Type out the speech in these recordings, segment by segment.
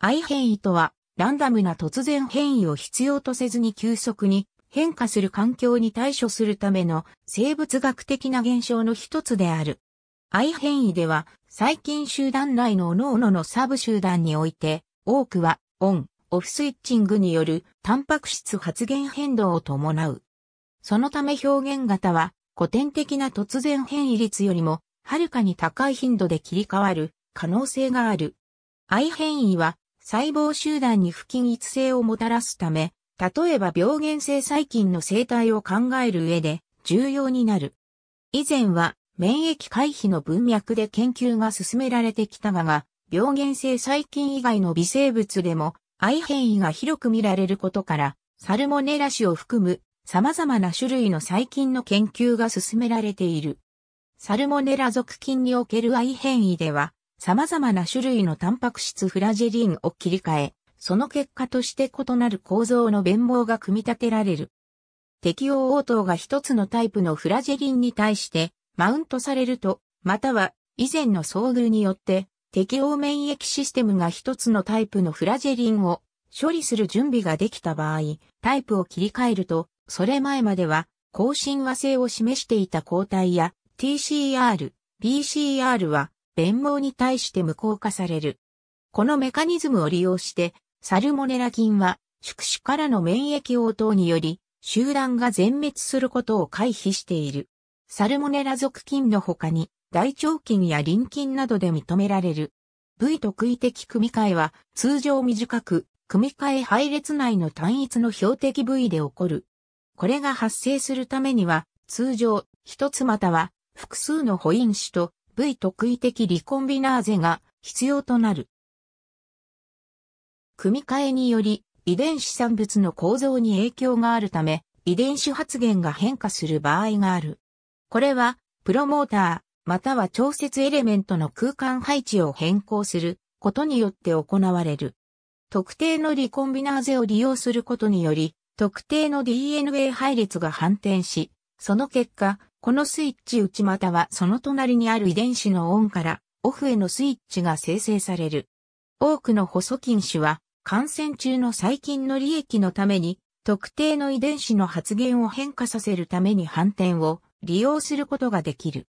I 変異とは、ランダムな突然変異を必要とせずに急速に変化する環境に対処するための生物学的な現象の一つである。I 変異では、細菌集団内の各々のサブ集団において、多くは、オン、オフスイッチングによるタンパク質発現変動を伴う。そのため表現型は、古典的な突然変異率よりも、はるかに高い頻度で切り替わる可能性がある。I 変異は細胞集団に不均一性をもたらすため、例えば病原性細菌の生態を考える上で重要になる。以前は免疫回避の文脈で研究が進められてきたが、病原性細菌以外の微生物でも愛変異が広く見られることから、サルモネラ氏を含む様々な種類の細菌の研究が進められている。サルモネラ属菌における愛変異では、様々な種類のタンパク質フラジェリンを切り替え、その結果として異なる構造の弁棒が組み立てられる。適応応答が一つのタイプのフラジェリンに対してマウントされると、または以前の遭遇によって適応免疫システムが一つのタイプのフラジェリンを処理する準備ができた場合、タイプを切り替えると、それ前までは更新和性を示していた抗体や TCR、BCR は鞭毛に対して無効化される。このメカニズムを利用して、サルモネラ菌は、宿主からの免疫応答により、集団が全滅することを回避している。サルモネラ属菌の他に、大腸菌や臨菌などで認められる。部位特異的組み換えは、通常短く、組み換え配列内の単一の標的部位で起こる。これが発生するためには、通常、一つまたは、複数の保因子と V 特異的リコンビナーゼが必要となる。組み換えにより遺伝子産物の構造に影響があるため遺伝子発現が変化する場合がある。これはプロモーターまたは調節エレメントの空間配置を変更することによって行われる。特定のリコンビナーゼを利用することにより特定の DNA 配列が反転し、その結果、このスイッチ内またはその隣にある遺伝子のオンからオフへのスイッチが生成される。多くの細菌種は感染中の細菌の利益のために特定の遺伝子の発現を変化させるために反転を利用することができる。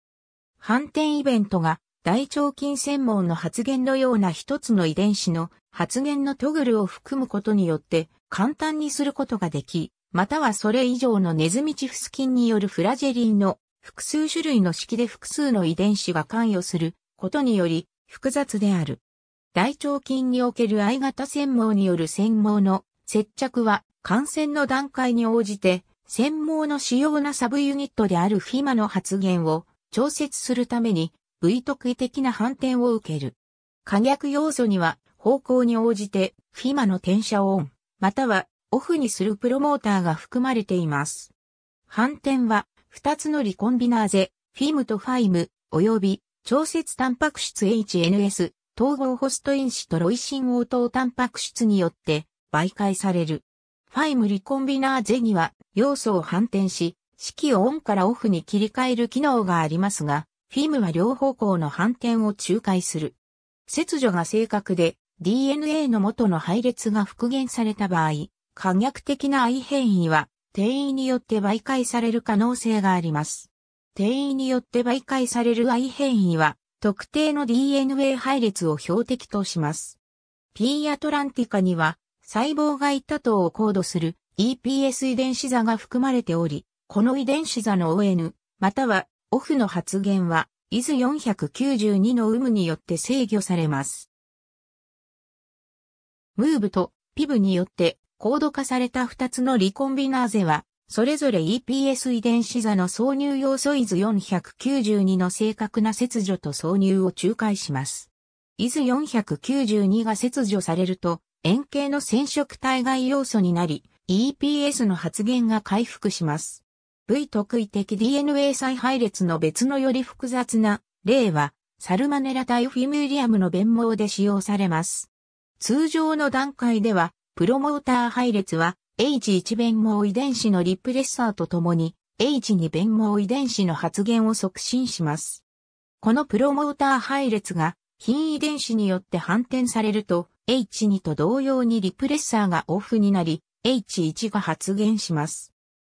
反転イベントが大腸菌専門の発現のような一つの遺伝子の発現のトグルを含むことによって簡単にすることができ、またはそれ以上のネズミチフス菌によるフラジェリンの複数種類の式で複数の遺伝子が関与することにより複雑である。大腸菌における I 型繊毛による繊毛の接着は感染の段階に応じて繊毛の主要なサブユニットであるフィマの発現を調節するために V 特異的な反転を受ける。可逆要素には方向に応じてフィマの転写オン、またはオフにするプロモーターが含まれています。反転は、2つのリコンビナーゼ、フィムとファイム、及び、調節タンパク質 HNS、統合ホスト因子とロイシン応答タンパク質によって媒介される。ファイムリコンビナーゼには要素を反転し、式をオンからオフに切り替える機能がありますが、フィムは両方向の反転を仲介する。切除が正確で DNA の元の配列が復元された場合、可逆的な愛変異は、定移によって媒介される可能性があります。定移によって媒介される愛変異は、特定の DNA 配列を標的とします。P アトランティカには、細胞が多糖をコードする EPS 遺伝子座が含まれており、この遺伝子座の ON、または OFF の発現は、i 豆492の有無によって制御されます。ムーブと PIV によって高度化された2つのリコンビナーゼは、それぞれ EPS 遺伝子座の挿入要素イズ492の正確な切除と挿入を仲介します。イズ492が切除されると、円形の染色体外要素になり、EPS の発現が回復します。V 特異的 DNA 再配列の別のより複雑な例は、サルマネラタイフィムリアムの弁毛で使用されます。通常の段階では、プロモーター配列は H1 弁網遺伝子のリプレッサーとともに H2 弁網遺伝子の発現を促進します。このプロモーター配列が品遺伝子によって反転されると H2 と同様にリプレッサーがオフになり H1 が発現します。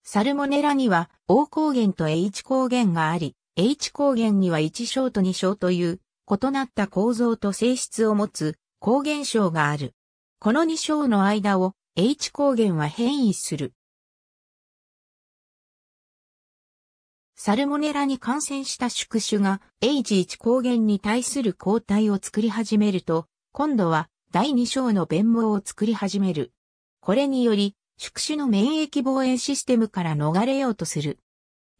サルモネラには O 抗原と H 抗原があり H 抗原には1小と2小という異なった構造と性質を持つ抗原症がある。この2章の間を H 抗原は変異する。サルモネラに感染した宿主が H1 抗原に対する抗体を作り始めると、今度は第2章の弁毛を作り始める。これにより、宿主の免疫防衛システムから逃れようとする。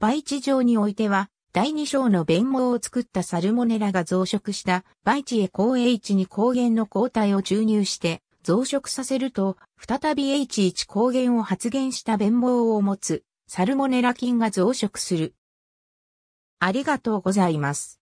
培地上においては、第2章の弁毛を作ったサルモネラが増殖した培地へ抗 H2 抗原の抗体を注入して、増殖させると、再び H1 抗原を発現した弁毛を持つサルモネラ菌が増殖する。ありがとうございます。